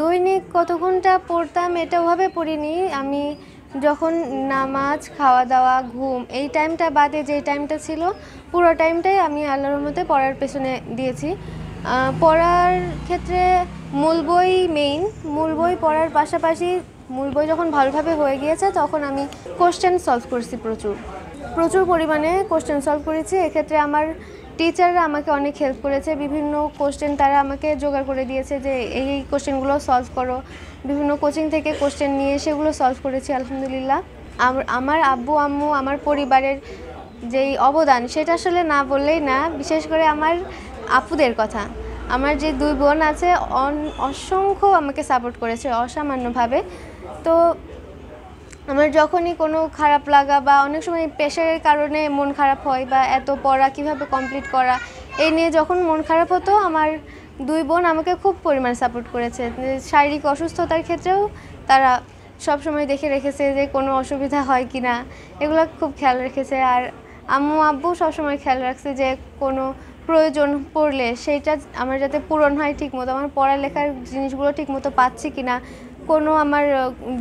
দৈনিক কত ঘন্টা পড়তাম এটা ওভাবে পড়িনি আমি যখন নামাজ খাওয়া দাওয়া ঘুম এই টাইমটা বাদে যে টাইমটা ছিল পুরো টাইমটাই আমি আল্লাহর রহমতে পড়ার পেছনে দিয়েছি পড়ার ক্ষেত্রে মূল বই মেইন মূল বই পড়ার পাশাপাশি মূল বই যখন ভালোভাবে হয়ে গিয়েছে তখন আমি কোশ্চেন সলভ করছি প্রচুর প্রচুর পরিমাণে কোশ্চেন সলভ করেছি এক্ষেত্রে আমার টিচাররা আমাকে অনেক হেল্প করেছে বিভিন্ন কোশ্চেন তারা আমাকে জোগাড় করে দিয়েছে যে এই এই কোশ্চেনগুলো সলভ করো বিভিন্ন কোচিং থেকে কোশ্চেন নিয়ে সেগুলো সলভ করেছি আলহামদুলিল্লাহ আমার আব্বু আম্মু আমার পরিবারের যেই অবদান সেটা আসলে না বললেই না বিশেষ করে আমার আপুদের কথা আমার যে দুই বোন আছে অসংখ্য আমাকে সাপোর্ট করেছে অসামান্যভাবে তো আমার যখনই কোনো খারাপ লাগা বা অনেক সময় প্রেশারের কারণে মন খারাপ হয় বা এত পড়া কিভাবে কমপ্লিট করা এই নিয়ে যখন মন খারাপ হতো আমার দুই বোন আমাকে খুব পরিমাণ সাপোর্ট করেছে শারীরিক অসুস্থতার ক্ষেত্রেও তারা সব সময় দেখে রেখেছে যে কোনো অসুবিধা হয় কি না এগুলো খুব খেয়াল রেখেছে আর আম্মু আব্বু সবসময় খেয়াল রাখছে যে কোনো প্রয়োজন পড়লে সেইটা আমার যাতে পূরণ হয় ঠিকমতো আমার পড়ালেখার জিনিসগুলো ঠিকমতো পাচ্ছি কি না কোনো আমার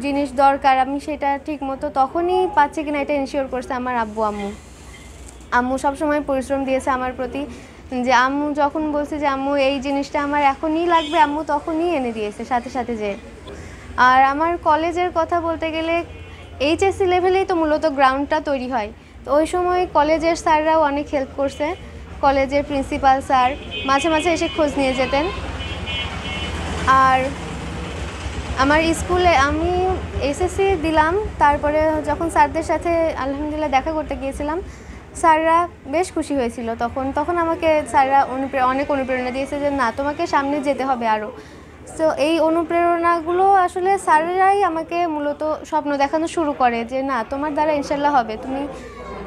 জিনিস দরকার আমি সেটা ঠিক মতো তখনই পাচ্ছি কিনা এটা ইনশিওর করছে আমার আব্বু আম্মু আম্মু সবসময় পরিশ্রম দিয়েছে আমার প্রতি যে আম্মু যখন বলছে যে আম্মু এই জিনিসটা আমার এখনই লাগবে আম্মু তখনই এনে দিয়েছে সাথে সাথে যে আর আমার কলেজের কথা বলতে গেলে এইচএসসি লেভেলেই তো মূলত গ্রাউন্ডটা তৈরি হয় তো ওই সময় কলেজের স্যাররাও অনেক হেল্প করছে কলেজের প্রিন্সিপাল স্যার মাঝে মাঝে এসে খোঁজ নিয়ে যেতেন আর আমার স্কুলে আমি এসএসসি দিলাম তারপরে যখন স্যারদের সাথে আলহামদুলিল্লাহ দেখা করতে গিয়েছিলাম স্যাররা বেশ খুশি হয়েছিল তখন তখন আমাকে স্যাররা অনুপ্রে অনেক অনুপ্রেরণা দিয়েছে যে না তোমাকে সামনে যেতে হবে আরও সো এই অনুপ্রেরণাগুলো আসলে স্যাররাই আমাকে মূলত স্বপ্ন দেখানো শুরু করে যে না তোমার দ্বারা ইনশাল্লাহ হবে তুমি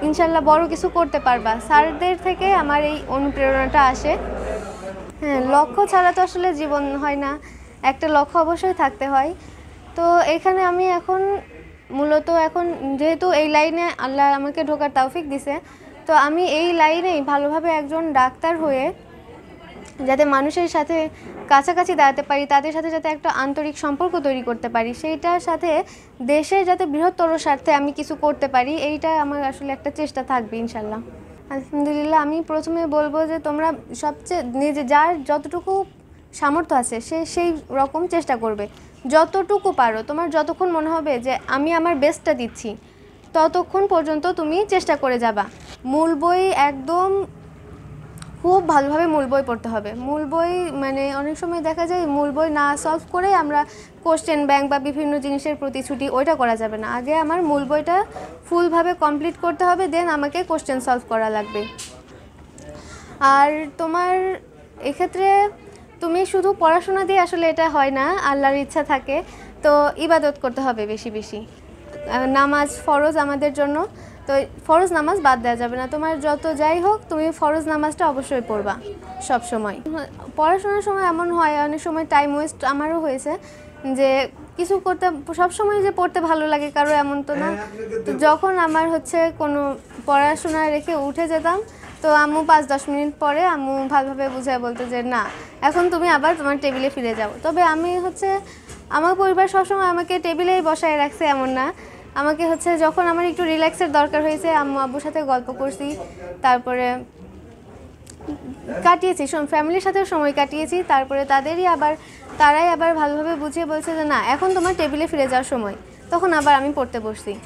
ইনশাল্লাহ বড় কিছু করতে পারবা স্যারদের থেকে আমার এই অনুপ্রেরণাটা আসে হ্যাঁ লক্ষ্য ছাড়া তো আসলে জীবন হয় না একটা লক্ষ্য অবশ্যই থাকতে হয় তো এখানে আমি এখন মূলত এখন যেহেতু এই লাইনে আল্লাহ আমাকে ঢোকার তাওফিক দিছে তো আমি এই লাইনেই ভালোভাবে একজন ডাক্তার হয়ে যাতে মানুষের সাথে কাছাকাছি দাঁড়াতে পারি তাদের সাথে যাতে একটা আন্তরিক সম্পর্ক তৈরি করতে পারি সেইটার সাথে দেশের যাতে বৃহত্তর স্বার্থে আমি কিছু করতে পারি এইটা আমার আসলে একটা চেষ্টা থাকবে ইনশাল্লাহ আলহামদুলিল্লাহ আমি প্রথমে বলবো যে তোমরা সবচেয়ে নিজে যার যতটুকু সামর্থ্য আছে সে সেই রকম চেষ্টা করবে যতটুকু পারো তোমার যতক্ষণ মনে হবে যে আমি আমার বেস্টটা দিচ্ছি ততক্ষণ পর্যন্ত তুমি চেষ্টা করে যাবা মূল বই একদম খুব ভালোভাবে মূল বই পড়তে হবে মূল বই মানে অনেক সময় দেখা যায় মূল বই না সলভ করে আমরা কোশ্চেন ব্যাংক বা বিভিন্ন জিনিসের প্রতিশ্রুতি ওইটা করা যাবে না আগে আমার মূল বইটা ফুলভাবে কমপ্লিট করতে হবে দেন আমাকে কোশ্চেন সলভ করা লাগবে আর তোমার এক্ষেত্রে তুমি শুধু পড়াশোনা দিয়ে আসলে এটা হয় না আল্লাহর ইচ্ছা থাকে তো ইবাদত করতে হবে বেশি বেশি নামাজ ফরজ আমাদের জন্য তো ফরজ নামাজ বাদ দেওয়া যাবে না তোমার যত যাই হোক তুমি ফরজ নামাজটা অবশ্যই পড়বা সব সময় পড়াশোনার সময় এমন হয় অনেক সময় টাইম ওয়েস্ট আমারও হয়েছে যে কিছু করতে সবসময় যে পড়তে ভালো লাগে কারো এমন তো না হ্যাঁ, যখন আমার হচ্ছে কোনো পড়াশোনা রেখে উঠে যেতাম তো আম্মু পাঁচ দশ মিনিট পরে আম্মু ভালোভাবে বুঝায় বলতো যে না এখন তুমি আবার তোমার টেবিলে ফিরে যাও তবে আমি হচ্ছে আমার পরিবার সবসময় আমাকে টেবিলেই বসায় রাখছে এমন না আমাকে হচ্ছে যখন আমার একটু রিল্যাক্সের দরকার হয়েছে আম্মু আব্বুর সাথে গল্প করছি তারপরে কাটিয়েছি ফ্যামিলির সাথেও সময় কাটিয়েছি তারপরে তাদেরই আবার তারাই আবার ভালোভাবে বুঝিয়ে বলছে যে না এখন তোমার টেবিলে ফিরে যাওয়ার সময় তখন আবার আমি পড়তে বসছি